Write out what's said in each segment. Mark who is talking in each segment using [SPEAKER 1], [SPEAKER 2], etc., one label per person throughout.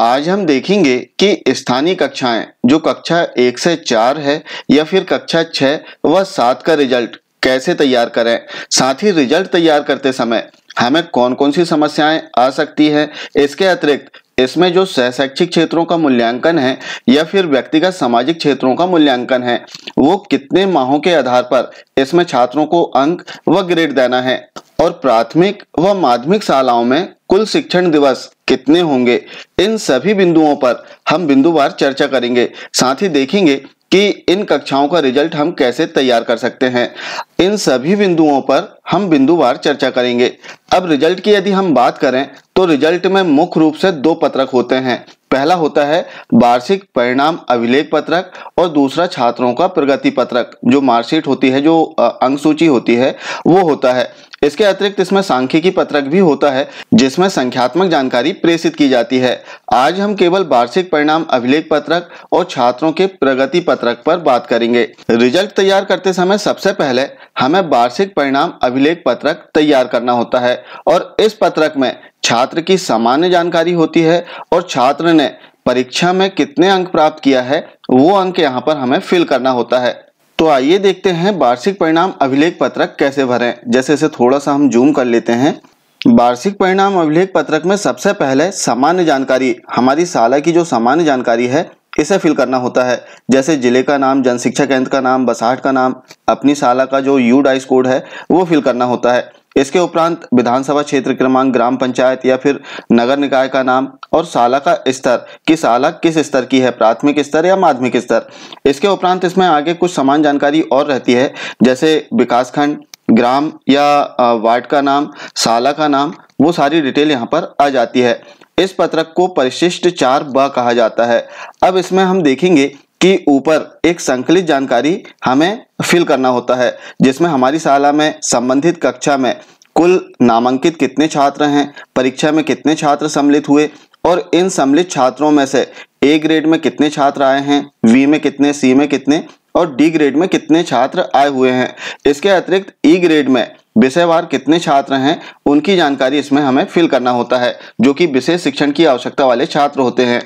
[SPEAKER 1] आज हम देखेंगे कि स्थानीय कक्षाएं जो कक्षा एक से चार है या फिर कक्षा छह व सात का रिजल्ट कैसे तैयार करें साथ ही रिजल्ट तैयार करते समय हमें कौन कौन सी समस्याएं आ सकती है इसके अतिरिक्त इसमें जो सहशैक्षिक क्षेत्रों का मूल्यांकन है या फिर व्यक्तिगत सामाजिक क्षेत्रों का मूल्यांकन है वो कितने माहों के आधार पर इसमें छात्रों को अंक व ग्रेड देना है और प्राथमिक व माध्यमिक शालाओं में कुल शिक्षण दिवस कितने होंगे इन सभी बिंदुओं पर हम बिंदुवार चर्चा करेंगे साथ ही देखेंगे कि इन कक्षाओं का रिजल्ट हम कैसे तैयार कर सकते हैं इन सभी बिंदुओं पर हम बिंदुवार चर्चा करेंगे अब रिजल्ट की यदि हम बात करें तो रिजल्ट में मुख्य रूप से दो पत्रक होते हैं पहला होता है वार्षिक परिणाम अभिलेख पत्रक और दूसरा छात्रों का प्रगति पत्रक जो मार्कशीट होती है जो अंक सूची होती है वो होता है इसके अतिरिक्त इसमें सांख्यिकी पत्रक भी होता है जिसमें संख्यात्मक जानकारी प्रेषित की जाती है आज हम केवल वार्षिक परिणाम अभिलेख पत्रक और छात्रों के प्रगति पत्रक पर बात करेंगे रिजल्ट तैयार करते समय सबसे पहले हमें वार्षिक परिणाम अभिलेख पत्रक तैयार करना होता है और इस पत्रक में छात्र की सामान्य जानकारी होती है और छात्र ने परीक्षा में कितने अंक प्राप्त किया है वो अंक यहाँ पर हमें फिल करना होता है तो आइए देखते हैं वार्षिक परिणाम अभिलेख पत्रक कैसे भरें जैसे इसे थोड़ा सा हम जूम कर लेते हैं वार्षिक परिणाम अभिलेख पत्रक में सबसे पहले सामान्य जानकारी हमारी साला की जो सामान्य जानकारी है इसे फिल करना होता है जैसे जिले का नाम जन शिक्षा केंद्र का नाम बसाहट का नाम अपनी साला का जो यू डाइस कोड है वो फिल करना होता है इसके उपरांत विधानसभा क्षेत्र क्रमांक ग्राम पंचायत या फिर नगर निकाय का नाम और साला का स्तर कि साला किस स्तर की है प्राथमिक स्तर या माध्यमिक स्तर इसके उपरांत इसमें आगे कुछ समान जानकारी और रहती है जैसे विकासखंड ग्राम या वार्ड का नाम साला का नाम वो सारी डिटेल यहाँ पर आ जाती है इस पत्रक को परिशिष्ट चार ब कहा जाता है अब इसमें हम देखेंगे के ऊपर एक संकलित जानकारी हमें फिल करना होता है जिसमें हमारी शाला में संबंधित कक्षा में कुल नामांकित कितने छात्र हैं परीक्षा में कितने छात्र सम्मिलित हुए और इन सम्मिलित छात्रों में से ए ग्रेड में कितने छात्र आए हैं वी में कितने सी में कितने और डी ग्रेड में कितने छात्र आए हुए हैं इसके अतिरिक्त ई e ग्रेड में विषयवार कितने छात्र हैं उनकी जानकारी इसमें हमें फिल करना होता है जो कि विशेष शिक्षण की आवश्यकता वाले छात्र होते हैं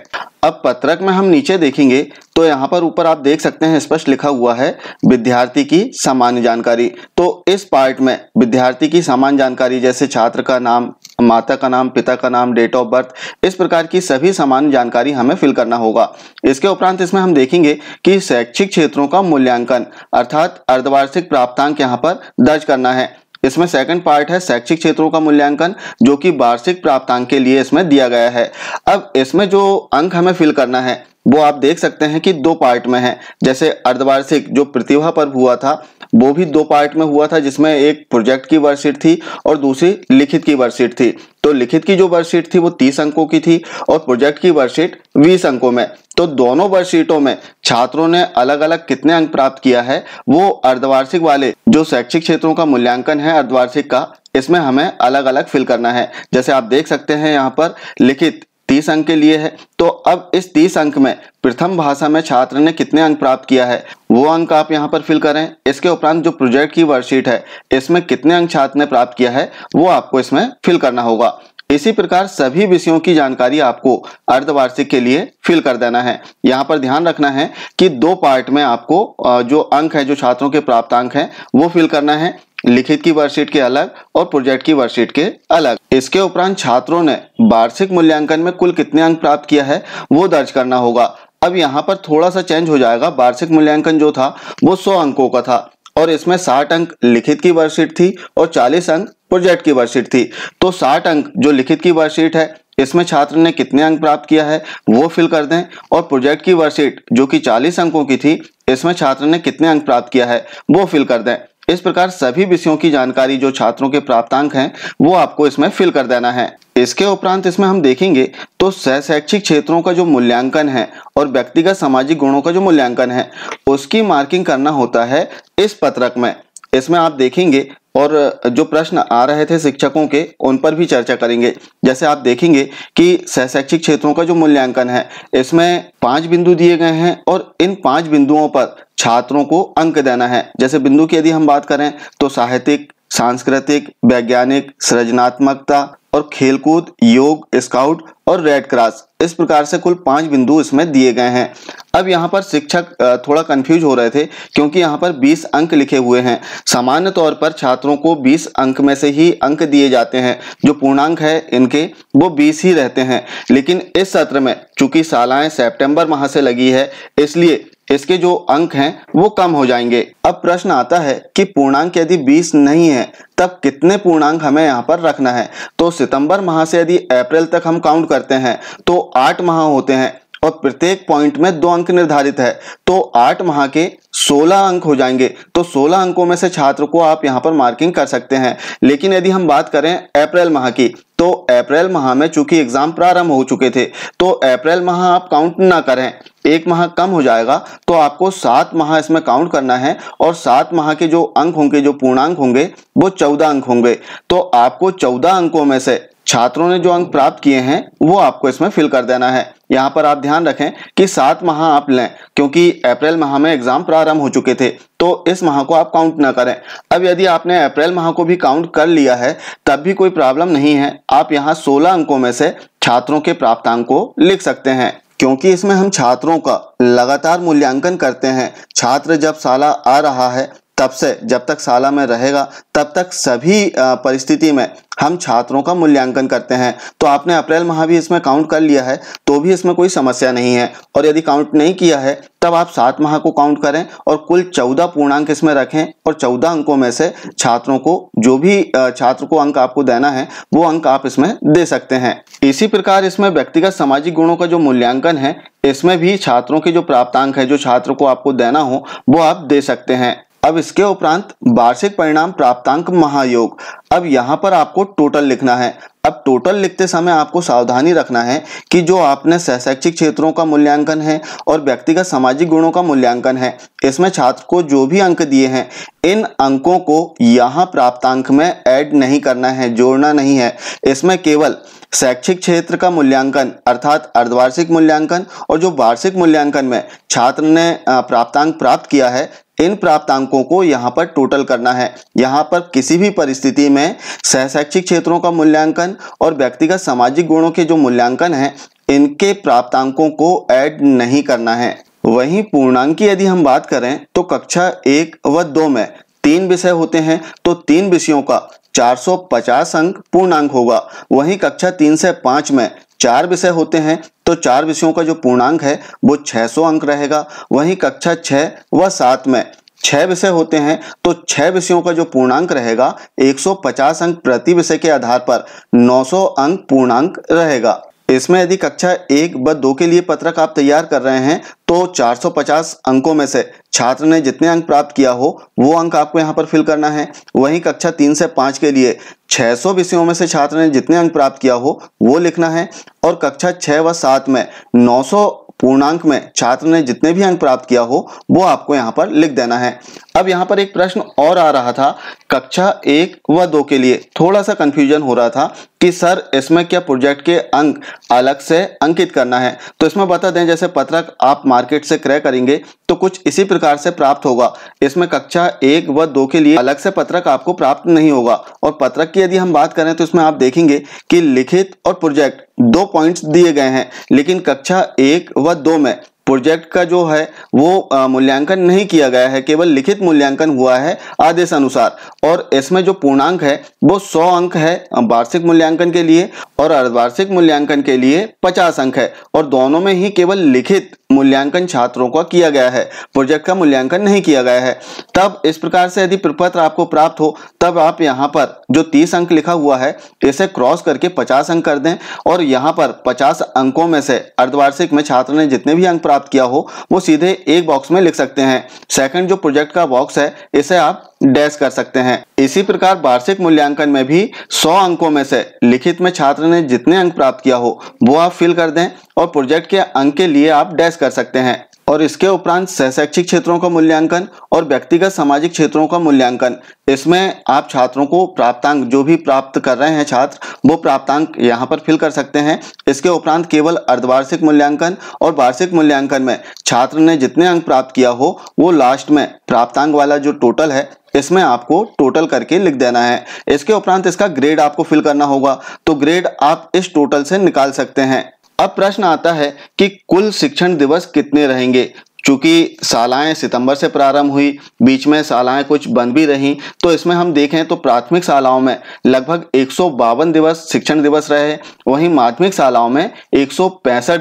[SPEAKER 1] अब पत्रक में हम नीचे देखेंगे तो यहाँ पर ऊपर आप देख सकते हैं स्पष्ट लिखा हुआ है विद्यार्थी की सामान्य जानकारी तो इस पार्ट में विद्यार्थी की सामान्य जानकारी जैसे छात्र का नाम माता का नाम पिता का नाम डेट ऑफ बर्थ इस प्रकार की सभी सामान्य जानकारी हमें फिल करना होगा इसके उपरांत इसमें हम देखेंगे कि शैक्षिक क्षेत्रों का मूल्यांकन अर्थात अर्धवार्षिक प्राप्तांक यहाँ पर दर्ज करना है इसमें सेकंड पार्ट है शैक्षिक क्षेत्रों का मूल्यांकन जो कि वार्षिक प्राप्तांक के लिए इसमें दिया गया है अब इसमें जो अंक हमें फिल करना है वो आप देख सकते हैं कि दो पार्ट में है जैसे अर्धवार्षिक जो प्रतिभा पर्व हुआ था वो भी दो पार्ट में हुआ था जिसमें एक प्रोजेक्ट की वर्कशीट थी और दूसरी लिखित की वर्कशीट थी तो लिखित की जो वर्कशीट थी वो तीस अंकों की थी और प्रोजेक्ट की वर्कशीट बीस अंकों में तो दोनों वर्कशीटों में छात्रों ने अलग अलग कितने अंक प्राप्त किया है वो अर्धवार्षिक वाले जो शैक्षिक क्षेत्रों का मूल्यांकन है अर्धवार्षिक का इसमें हमें अलग अलग फिल करना है जैसे आप देख सकते हैं यहाँ पर लिखित तीस अंक के लिए है तो अब इस तीस अंक में प्रथम भाषा में छात्र ने कितने अंक प्राप्त किया है वो अंक आप यहाँ पर फिल करें इसके उपरांत जो प्रोजेक्ट की वर्कशीट है इसमें कितने अंक छात्र ने प्राप्त किया है वो आपको इसमें फिल करना होगा इसी प्रकार सभी विषयों की जानकारी आपको अर्धवार्षिक के लिए फिल कर देना है यहाँ पर ध्यान रखना है कि दो पार्ट में आपको जो अंक है जो छात्रों के प्राप्त अंक है वो फिल करना है लिखित की वर्कशीट के अलग और प्रोजेक्ट की वर्कशीट के अलग इसके उपरांत छात्रों ने वार्षिक मूल्यांकन में कुल कितने अंक प्राप्त किया है वो दर्ज करना होगा अब यहाँ पर थोड़ा सा चेंज हो जाएगा वार्षिक मूल्यांकन जो था वो सौ अंकों का था और इसमें साठ अंक लिखित की वर्कशीट थी और चालीस अंक प्रोजेक्ट की वर्कशीट थी तो साठ अंक जो लिखित की वर्कशीट है इसमें छात्र ने कितने अंक प्राप्त किया है वो फिल कर दें और प्रोजेक्ट की वर्कशीट जो कि 40 अंकों की थी इसमें छात्र ने कितने अंक प्राप्त किया है वो फिल कर दें इस प्रकार सभी विषयों की जानकारी जो छात्रों के प्राप्तांक हैं वो आपको इसमें फिल कर देना है इसके उपरांत इसमें हम देखेंगे तो सह शैक्षिक क्षेत्रों का जो मूल्यांकन है और व्यक्तिगत सामाजिक गुणों का जो मूल्यांकन है उसकी मार्किंग करना होता है इस पत्रक में इसमें आप देखेंगे और जो प्रश्न आ रहे थे शिक्षकों के उन पर भी चर्चा करेंगे जैसे आप देखेंगे कि सहशैक्षिक क्षेत्रों का जो मूल्यांकन है इसमें पांच बिंदु दिए गए हैं और इन पांच बिंदुओं पर छात्रों को अंक देना है जैसे बिंदु की यदि हम बात करें तो साहित्यिक सांस्कृतिक वैज्ञानिक सृजनात्मकता और खेलकूद योग स्काउट और रेड क्रॉस इस प्रकार से कुल पांच बिंदु इसमें दिए गए हैं अब यहाँ पर शिक्षक थोड़ा कंफ्यूज हो रहे थे क्योंकि यहाँ पर 20 अंक लिखे हुए हैं सामान्य तौर पर छात्रों को 20 अंक में से ही अंक दिए जाते हैं जो पूर्णांक है इनके वो 20 ही रहते हैं लेकिन इस सत्र में चूंकि शालाएं सितंबर माह से लगी है इसलिए इसके जो अंक हैं वो कम हो जाएंगे अब प्रश्न आता है कि पूर्णांक यदि 20 नहीं है तब कितने पूर्णांक हमें यहाँ पर रखना है तो सितंबर माह से यदि अप्रैल तक हम काउंट करते हैं तो आठ माह होते हैं और प्रत्येक पॉइंट में दो अंक निर्धारित है तो आठ माह के सोलह अंक हो जाएंगे तो सोलह अंकों में से छात्र को आप यहां पर मार्किंग कर सकते हैं लेकिन यदि हम बात करें अप्रैल माह की तो अप्रैल माह में चूंकि एग्जाम प्रारंभ हो चुके थे तो अप्रैल माह आप काउंट ना करें एक माह कम हो जाएगा तो आपको सात माह इसमें काउंट करना है और सात माह के जो अंक होंगे जो पूर्णांक होंगे वो चौदह अंक होंगे तो आपको चौदह अंकों में से छात्रों ने जो अंक प्राप्त किए हैं वो आपको इसमें फिल कर देना है यहाँ पर आप ध्यान रखें कि सात माह आप लें क्योंकि अप्रैल माह में एग्जाम प्रारंभ हो चुके थे तो इस माह को आप काउंट ना करें अब यदि आपने अप्रैल माह को भी काउंट कर लिया है तब भी कोई प्रॉब्लम नहीं है आप यहाँ सोलह अंकों में से छात्रों के अंक को लिख सकते हैं क्योंकि इसमें हम छात्रों का लगातार मूल्यांकन करते हैं छात्र जब साला आ रहा है तब से जब तक शाला में रहेगा तब तक सभी परिस्थिति में हम छात्रों का मूल्यांकन करते हैं तो आपने अप्रैल माह भी इसमें काउंट कर लिया है तो भी इसमें कोई समस्या नहीं है और यदि काउंट नहीं किया है तब आप सात माह को काउंट करें और कुल चौदह पूर्णांक इसमें रखें और चौदह अंकों में से छात्रों को जो भी छात्र को अंक आपको देना है वो अंक आप इसमें दे सकते हैं इसी प्रकार इसमें व्यक्तिगत सामाजिक गुणों का जो मूल्यांकन है इसमें भी छात्रों के जो प्राप्तांक है जो छात्र को आपको देना हो वो आप दे सकते हैं अब इसके उपरांत वार्षिक परिणाम प्राप्तांक महायोग अब यहाँ पर आपको टोटल लिखना है अब टोटल लिखते समय आपको सावधानी रखना है कि जो आपने शैक्षिक क्षेत्रों का मूल्यांकन है और व्यक्तिगत सामाजिक गुणों का मूल्यांकन है इसमें छात्र को जो भी अंक दिए हैं इन अंकों को यहाँ प्राप्तांक में ऐड नहीं करना है जोड़ना नहीं है इसमें केवल शैक्षिक क्षेत्र का मूल्यांकन अर्थात अर्धवार्षिक मूल्यांकन और जो वार्षिक मूल्यांकन में छात्र ने प्राप्तांक प्राप्त किया है इन प्राप्त अंकों को यहाँ पर टोटल करना है यहाँ पर किसी भी परिस्थिति में सहशैक्षिक क्षेत्रों का मूल्यांकन और व्यक्तिगत सामाजिक गुणों के जो मूल्यांकन है इनके प्राप्त अंकों को ऐड नहीं करना है वहीं पूर्णांक की यदि हम बात करें तो कक्षा एक व दो में तीन विषय होते हैं तो तीन विषयों का 450 अंक पूर्णांक होगा वहीं कक्षा तीन से पांच में चार विषय होते हैं तो चार विषयों का जो पूर्णांक है वो 600 अंक रहेगा वहीं कक्षा छ व सात में छह विषय होते हैं तो छह विषयों का जो पूर्णांक रहेगा 150 अंक प्रति विषय के आधार पर 900 अंक पूर्णांक रहेगा इसमें यदि कक्षा एक व दो के लिए पत्रक आप तैयार कर रहे हैं तो 450 अंकों में से छात्र ने जितने अंक प्राप्त किया हो वो अंक आपको यहाँ पर फिल करना है वहीं कक्षा तीन से पाँच के लिए 600 विषयों में से छात्र ने जितने अंक प्राप्त किया हो वो लिखना है और कक्षा छः व सात में नौ पूर्णांक में छात्र ने जितने भी अंक प्राप्त किया हो वो आपको यहाँ पर लिख देना है अब यहाँ पर एक प्रश्न और आ रहा था कक्षा एक व दो के लिए थोड़ा सा कंफ्यूजन हो रहा था कि सर इसमें क्या प्रोजेक्ट के अंक अलग से अंकित करना है तो इसमें बता दें जैसे पत्रक आप मार्केट से क्रय करेंगे तो कुछ इसी प्रकार से प्राप्त होगा इसमें कक्षा एक व दो के लिए अलग से पत्रक आपको प्राप्त नहीं होगा और पत्रक की यदि हम बात करें तो इसमें आप देखेंगे कि लिखित और प्रोजेक्ट दो पॉइंट्स दिए गए हैं लेकिन कक्षा एक व दो में प्रोजेक्ट का जो है वो मूल्यांकन नहीं किया गया है केवल लिखित मूल्यांकन हुआ है आदेश अनुसार और इसमें जो पूर्णांक है वो 100 अंक है वार्षिक मूल्यांकन के लिए और अर्धवार्षिक मूल्यांकन के लिए 50 अंक है और दोनों में ही केवल लिखित मूल्यांकन छात्रों का किया गया है प्रोजेक्ट का मूल्यांकन नहीं किया गया है तब इस प्रकार से यदि प्रपत्र आपको प्राप्त हो तब आप यहाँ पर जो तीस अंक लिखा हुआ है इसे क्रॉस करके पचास अंक कर दें और यहाँ पर पचास अंकों में से अर्धवार्षिक में छात्र ने जितने भी अंक प्राप्त किया हो वो सीधे एक बॉक्स में लिख सकते हैं सेकंड जो प्रोजेक्ट का बॉक्स है इसे आप डैश कर सकते हैं इसी प्रकार वार्षिक मूल्यांकन में भी 100 अंकों में से लिखित में छात्र ने जितने अंक प्राप्त किया हो वो आप फिल कर दें और प्रोजेक्ट के अंक के लिए आप डैश कर सकते हैं और इसके उपरांत सहशैक्षिक क्षेत्रों का मूल्यांकन और व्यक्तिगत सामाजिक क्षेत्रों का मूल्यांकन इसमें आप छात्रों को प्राप्तांक जो भी प्राप्त कर रहे हैं छात्र वो प्राप्तांक यहाँ पर फिल कर सकते हैं इसके उपरांत केवल अर्धवार्षिक मूल्यांकन और वार्षिक मूल्यांकन में छात्र ने जितने अंक प्राप्त किया हो वो लास्ट में प्राप्तांक वाला जो टोटल है इसमें आपको टोटल करके लिख देना है इसके उपरांत इसका ग्रेड आपको फिल करना होगा तो ग्रेड आप इस टोटल से निकाल सकते हैं अब प्रश्न आता है कि कुल शिक्षण दिवस कितने रहेंगे चूंकि शालाएं सितंबर से प्रारंभ हुई बीच में शालाएं कुछ बंद भी रहीं तो इसमें हम देखें तो प्राथमिक शालाओं में लगभग एक दिवस शिक्षण दिवस रहे वहीं माध्यमिक शालाओं में एक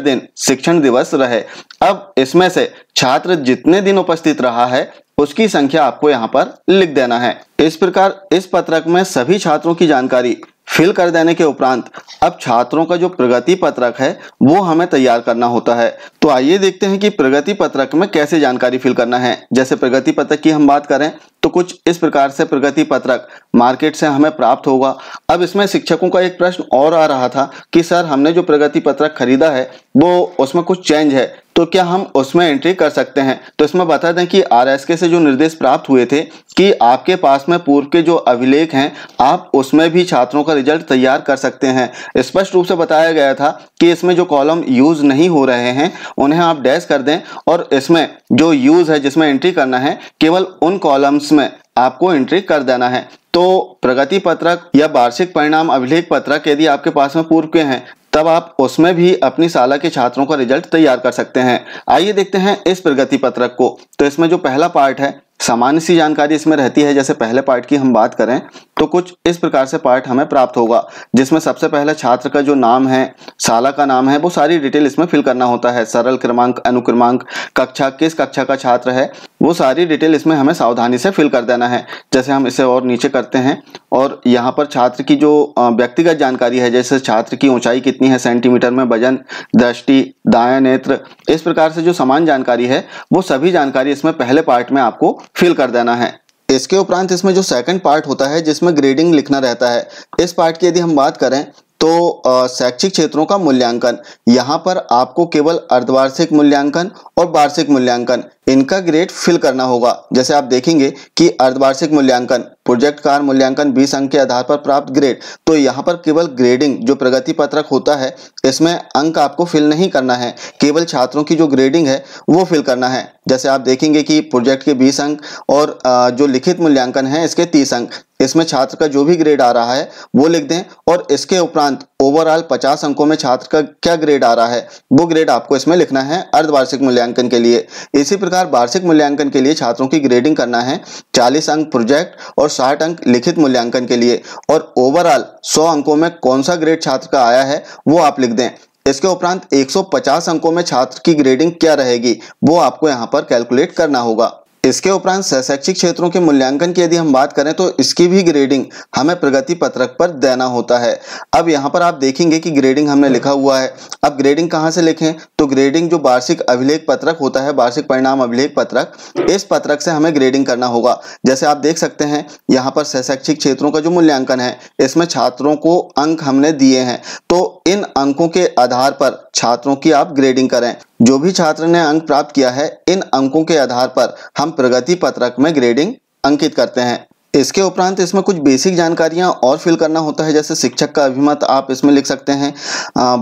[SPEAKER 1] दिन शिक्षण दिवस रहे अब इसमें से छात्र जितने दिन उपस्थित रहा है उसकी संख्या आपको यहाँ पर लिख देना है इस प्रकार इस पत्रक में सभी छात्रों की जानकारी फिल कर देने के उपरांत अब छात्रों का जो प्रगति पत्रक है वो हमें तैयार करना होता है तो आइए देखते हैं कि प्रगति पत्रक में कैसे जानकारी फिल करना है जैसे प्रगति पत्रक की हम बात करें तो कुछ इस प्रकार से प्रगति पत्रक मार्केट से हमें प्राप्त होगा अब इसमें शिक्षकों का एक प्रश्न और आ रहा था कि सर हमने जो प्रगति पत्रक खरीदा है वो उसमें कुछ चेंज है तो क्या हम उसमें एंट्री कर सकते हैं तो इसमें बता दें कि आरएसके से जो निर्देश प्राप्त हुए थे कि आपके पास में पूर्व के जो अभिलेख हैं आप उसमें भी छात्रों का रिजल्ट तैयार कर सकते हैं स्पष्ट रूप से बताया गया था कि इसमें जो कॉलम यूज नहीं हो रहे हैं उन्हें आप डैश कर दें और इसमें जो यूज है जिसमें एंट्री करना है केवल उन कॉलम्स में आपको एंट्री कर देना है तो प्रगति पत्रक या वार्षिक परिणाम अभिलेख पत्रक यदि आपके पास में पूर्व के हैं तब आप उसमें भी अपनी साला के छात्रों का रिजल्ट तैयार कर सकते हैं आइए देखते हैं इस प्रगति पत्रक को तो इसमें जो पहला पार्ट है सामान्य सी जानकारी इसमें रहती है जैसे पहले पार्ट की हम बात करें तो कुछ इस प्रकार से पार्ट हमें प्राप्त होगा जिसमें सबसे पहले छात्र का जो नाम है साला का नाम है वो सारी डिटेल इसमें फिल करना होता है सरल क्रमांक अनुक्रमांक कक्षा किस कक्षा का छात्र है वो सारी डिटेल इसमें हमें सावधानी से फिल कर देना है जैसे हम इसे और नीचे करते हैं और यहाँ पर छात्र की जो व्यक्तिगत जानकारी है जैसे छात्र की ऊंचाई कितनी है सेंटीमीटर में वजन दृष्टि दाया नेत्र इस प्रकार से जो समान जानकारी है वो सभी जानकारी इसमें पहले पार्ट में आपको फिल कर देना है इसके उपरांत इसमें जो सेकंड पार्ट होता है जिसमें ग्रेडिंग लिखना रहता है इस पार्ट की यदि हम बात करें तो शैक्षिक क्षेत्रों का मूल्यांकन यहाँ पर आपको केवल अर्धवार्षिक मूल्यांकन और वार्षिक मूल्यांकन इनका ग्रेड फिल करना होगा जैसे आप देखेंगे कि अर्धवार्षिक मूल्यांकन प्रोजेक्ट कार मूल्यांकन 20 अंक के आधार पर प्राप्त ग्रेड तो यहाँ पर केवल ग्रेडिंग जो प्रगति पत्रक होता है इसमें अंक आपको फिल नहीं करना है केवल छात्रों की जो ग्रेडिंग है वो फिल करना है जैसे आप देखेंगे कि प्रोजेक्ट के 20 अंक और जो लिखित मूल्यांकन है इसके 30 अंक इसमें छात्र का जो भी ग्रेड आ रहा है वो लिख दें और इसके उपरांत ओवरऑल पचास अंकों में छात्र का क्या ग्रेड आ रहा है वो ग्रेड आपको इसमें लिखना है अर्धवार्षिक मूल्यांकन के लिए इसी प्रकार वार्षिक मूल्यांकन के लिए छात्रों की ग्रेडिंग करना है चालीस अंक प्रोजेक्ट और साठ अंक लिखित मूल्यांकन के लिए और ओवरऑल सौ अंकों में कौन सा ग्रेड छात्र का आया है वो आप लिख दें इसके उपरांत 150 अंकों में छात्र की ग्रेडिंग क्या रहेगी वो आपको यहाँ पर कैलकुलेट करना होगा इसके उपरांत शैक्षिक क्षेत्रों के मूल्यांकन की यदि हम बात करें तो इसकी भी ग्रेडिंग हमें प्रगति पत्रक पर देना होता है अब यहाँ पर आप देखेंगे कि ग्रेडिंग हमने लिखा हुआ है अब ग्रेडिंग कहाँ से लिखें तो ग्रेडिंग जो वार्षिक अभिलेख पत्रक होता है वार्षिक परिणाम अभिलेख पत्रक इस पत्रक से हमें ग्रेडिंग करना होगा जैसे आप देख सकते हैं यहाँ पर शैक्षिक क्षेत्रों का जो मूल्यांकन है इसमें छात्रों को अंक हमने दिए हैं तो इन अंकों के आधार पर छात्रों की आप ग्रेडिंग करें जो भी छात्र ने अंक प्राप्त किया है इन अंकों के आधार पर हम प्रगति पत्रक में ग्रेडिंग अंकित करते हैं इसके उपरांत इसमें कुछ बेसिक जानकारियां और फिल करना होता है जैसे शिक्षक का अभिमत आप इसमें लिख सकते हैं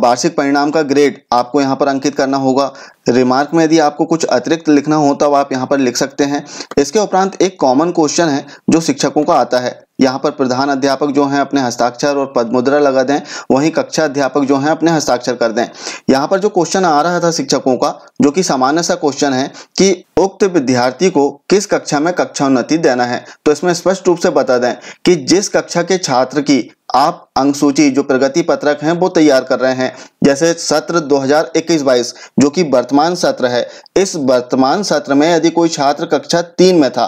[SPEAKER 1] वार्षिक परिणाम का ग्रेड आपको यहां पर अंकित करना होगा रिमार्क में यदि आपको कुछ अतिरिक्त लिखना हो तो आप यहां पर लिख सकते हैं इसके उपरांत एक कॉमन क्वेश्चन है जो शिक्षकों का आता है यहाँ पर प्रधान अध्यापक जो हैं अपने हस्ताक्षर और पदमुद्रा लगा दें वहीं कक्षा अध्यापक जो हैं अपने हस्ताक्षर कर दें यहाँ पर जो क्वेश्चन आ रहा था शिक्षकों का जो कि सामान्य सा क्वेश्चन है कि उक्त विद्यार्थी को किस कक्षा में कक्षा उन्नति देना है तो इसमें स्पष्ट रूप से बता दें कि जिस कक्षा के छात्र की आप अंक सूची जो प्रगति पत्रक हैं वो तैयार कर रहे हैं जैसे सत्र 2021-22 जो कि वर्तमान सत्र है इस वर्तमान सत्र में यदि कोई छात्र कक्षा तीन में था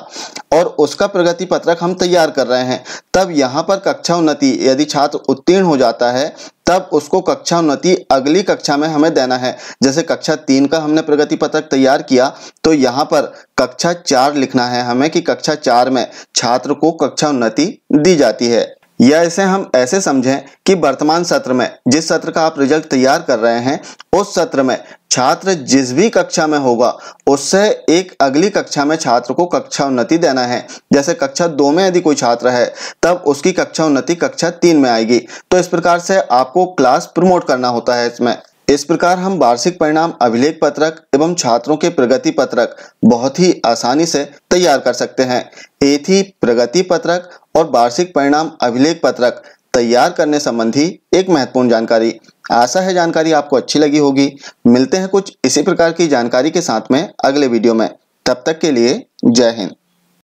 [SPEAKER 1] और उसका प्रगति पत्रक हम तैयार कर रहे हैं तब यहाँ पर कक्षा उन्नति यदि छात्र उत्तीर्ण हो जाता है तब उसको कक्षा उन्नति अगली कक्षा में हमें देना है जैसे कक्षा तीन का हमने प्रगति पत्रक तैयार किया तो यहाँ पर कक्षा चार लिखना है हमें कि कक्षा चार में छात्र को कक्षा उन्नति दी जाती है या इसे हम ऐसे समझें कि वर्तमान सत्र में जिस सत्र का आप रिजल्ट तैयार कर रहे हैं उस सत्र में छात्र जिस भी कक्षा में होगा उससे एक अगली कक्षा में छात्र को कक्षा उन्नति देना है जैसे कक्षा दो में यदि कोई छात्र है तब उसकी कक्षा उन्नति कक्षा तीन में आएगी तो इस प्रकार से आपको क्लास प्रमोट करना होता है इसमें इस प्रकार हम वार्षिक परिणाम अभिलेख पत्रक एवं छात्रों के प्रगति पत्रक बहुत ही आसानी से तैयार कर सकते हैं एक ही प्रगति पत्रक और वार्षिक परिणाम अभिलेख पत्रक तैयार करने संबंधी एक महत्वपूर्ण जानकारी आशा है जानकारी आपको अच्छी लगी होगी मिलते हैं कुछ इसी प्रकार की जानकारी के साथ में अगले वीडियो में तब तक के लिए जय हिंद